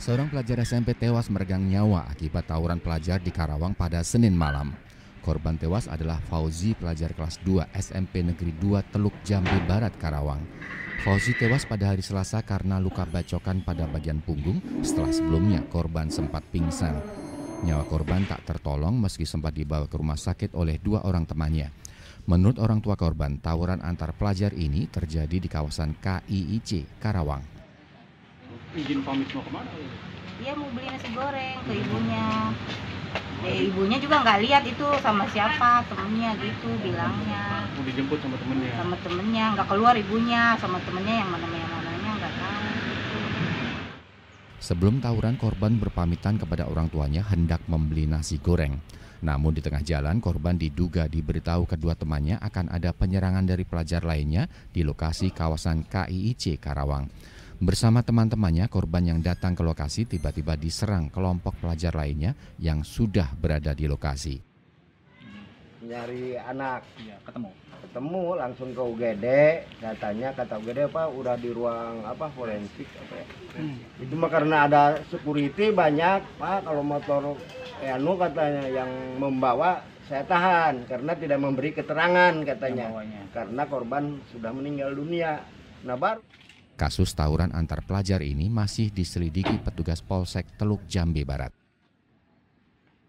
Seorang pelajar SMP tewas meregang nyawa akibat tawuran pelajar di Karawang pada Senin malam. Korban tewas adalah Fauzi, pelajar kelas 2 SMP Negeri 2 Teluk Jambi Barat, Karawang. Fauzi tewas pada hari Selasa karena luka bacokan pada bagian punggung setelah sebelumnya korban sempat pingsan. Nyawa korban tak tertolong meski sempat dibawa ke rumah sakit oleh dua orang temannya. Menurut orang tua korban, tawuran antar pelajar ini terjadi di kawasan KIIC, Karawang izin pamit mau kemana dia mau beli nasi goreng ke ibunya ya, ibunya juga nggak lihat itu sama siapa temennya gitu bilangnya mau dijemput sama temennya sama temennya nggak keluar ibunya sama temennya yang mana yang nya nggak tahu Sebelum tawuran, korban berpamitan kepada orang tuanya hendak membeli nasi goreng. Namun di tengah jalan, korban diduga diberitahu kedua temannya akan ada penyerangan dari pelajar lainnya di lokasi kawasan KIIC Karawang. Bersama teman-temannya, korban yang datang ke lokasi tiba-tiba diserang kelompok pelajar lainnya yang sudah berada di lokasi. Nyari anak. ya, ketemu. Ketemu langsung ke UGD, katanya kata UGD apa udah di ruang apa forensik apa ya. Hmm. Itu mah karena ada security banyak, Pak, kalau motor eh, anu katanya yang membawa saya tahan karena tidak memberi keterangan katanya. Karena korban sudah meninggal dunia. Nah, baru Kasus tawuran antar pelajar ini masih diselidiki petugas Polsek Teluk Jambi Barat.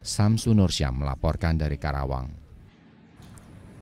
Samsu Nursyam melaporkan dari Karawang.